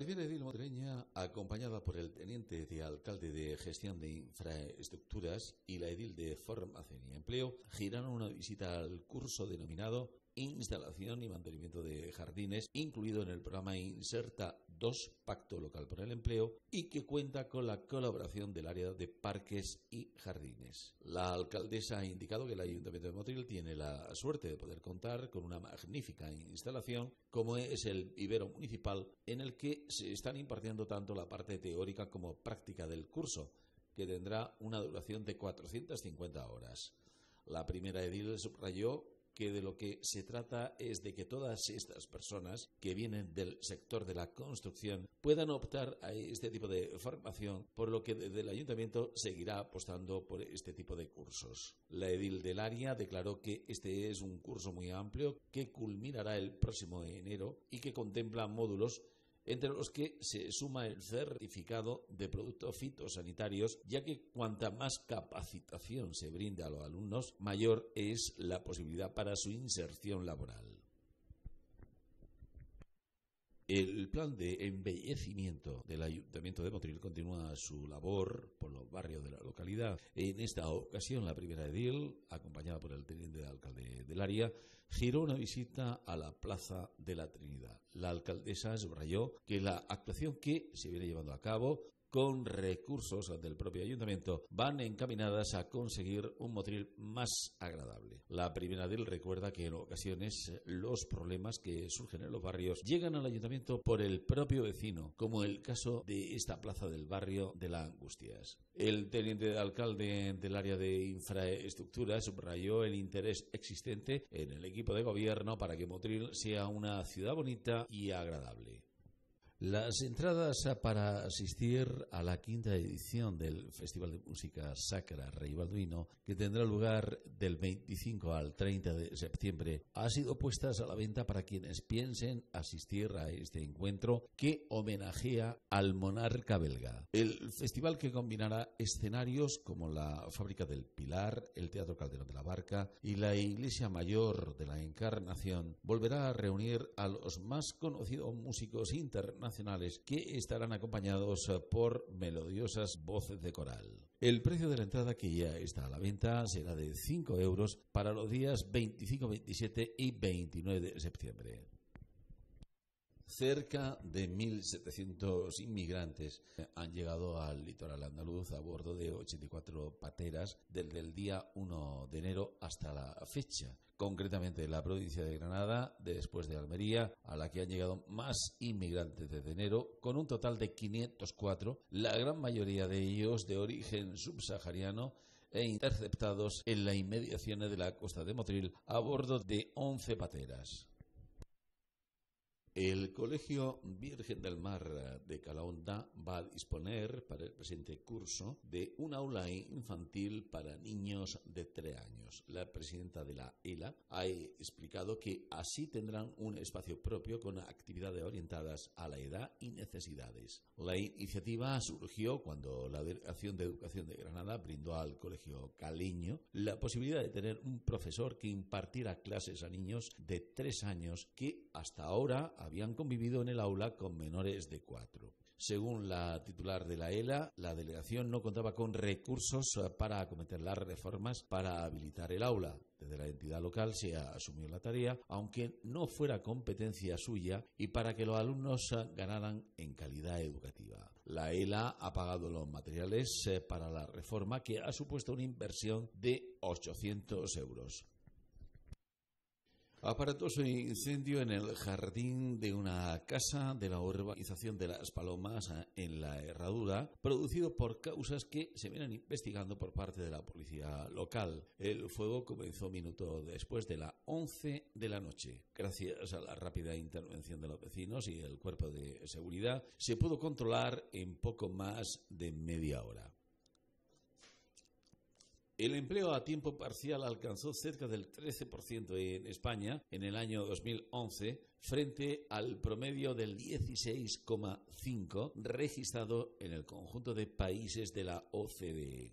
La edil madrileña, acompañada por el teniente de alcalde de gestión de infraestructuras y la edil de formación y empleo, giraron una visita al curso denominado Instalación y Mantenimiento de Jardines, incluido en el programa Inserta 2, Pacto Local por el Empleo, y que cuenta con la colaboración del área de parques y jardines. La alcaldesa ha indicado que el Ayuntamiento de Motril tiene la suerte de poder contar con una magnífica instalación como es el vivero municipal en el que se están impartiendo tanto la parte teórica como práctica del curso, que tendrá una duración de 450 horas. La primera edil subrayó que de lo que se trata es de que todas estas personas que vienen del sector de la construcción puedan optar a este tipo de formación, por lo que desde el ayuntamiento seguirá apostando por este tipo de cursos. La edil del área declaró que este es un curso muy amplio que culminará el próximo enero y que contempla módulos entre los que se suma el certificado de productos fitosanitarios, ya que cuanta más capacitación se brinda a los alumnos, mayor es la posibilidad para su inserción laboral. El plan de embellecimiento del Ayuntamiento de Motril continúa su labor por los barrios de la localidad. En esta ocasión, la primera edil, acompañada por el teniente de alcalde del área, giró una visita a la Plaza de la Trinidad. La alcaldesa subrayó que la actuación que se viene llevando a cabo con recursos del propio ayuntamiento van encaminadas a conseguir un motril más agradable. La primera del recuerda que en ocasiones los problemas que surgen en los barrios llegan al ayuntamiento por el propio vecino, como el caso de esta plaza del barrio de la Angustias. El teniente de alcalde del área de infraestructura subrayó el interés existente en el equipo de gobierno para que Motril sea una ciudad bonita y agradable. Las entradas para asistir a la quinta edición del Festival de Música Sacra Rey Balduino, que tendrá lugar del 25 al 30 de septiembre, han sido puestas a la venta para quienes piensen asistir a este encuentro que homenajea al monarca belga. El festival que combinará escenarios como la Fábrica del Pilar, el Teatro Calderón de la Barca y la Iglesia Mayor de la Encarnación volverá a reunir a los más conocidos músicos internacionales que estarán acompañados eh, por melodiosas voces de coral. El precio de la entrada que ya está a la venta será de 5 euros para los días 25, 27 y 29 de septiembre. Cerca de 1.700 inmigrantes han llegado al litoral andaluz a bordo de 84 pateras desde el día 1 de enero hasta la fecha. Concretamente, la provincia de Granada, después de Almería, a la que han llegado más inmigrantes desde enero, con un total de 504, la gran mayoría de ellos de origen subsahariano e interceptados en la inmediaciones de la costa de Motril a bordo de 11 pateras. El Colegio Virgen del Mar de Calahonda va a disponer para el presente curso de un aula infantil para niños de 3 años. La presidenta de la ELA ha explicado que así tendrán un espacio propio con actividades orientadas a la edad y necesidades. La iniciativa surgió cuando la Delegación de Educación de Granada brindó al Colegio Caliño la posibilidad de tener un profesor que impartiera clases a niños de 3 años que hasta ahora habían convivido en el aula con menores de cuatro. Según la titular de la ELA, la delegación no contaba con recursos eh, para acometer las reformas para habilitar el aula. Desde la entidad local se ha asumido la tarea, aunque no fuera competencia suya, y para que los alumnos eh, ganaran en calidad educativa. La ELA ha pagado los materiales eh, para la reforma, que ha supuesto una inversión de 800 euros. Aparatoso incendio en el jardín de una casa de la urbanización de Las Palomas eh, en la Herradura, producido por causas que se vienen investigando por parte de la policía local. El fuego comenzó minutos después de las 11 de la noche. Gracias a la rápida intervención de los vecinos y el cuerpo de seguridad, se pudo controlar en poco más de media hora. El empleo a tiempo parcial alcanzó cerca del 13% en España en el año 2011 frente al promedio del 16,5% registrado en el conjunto de países de la OCDE.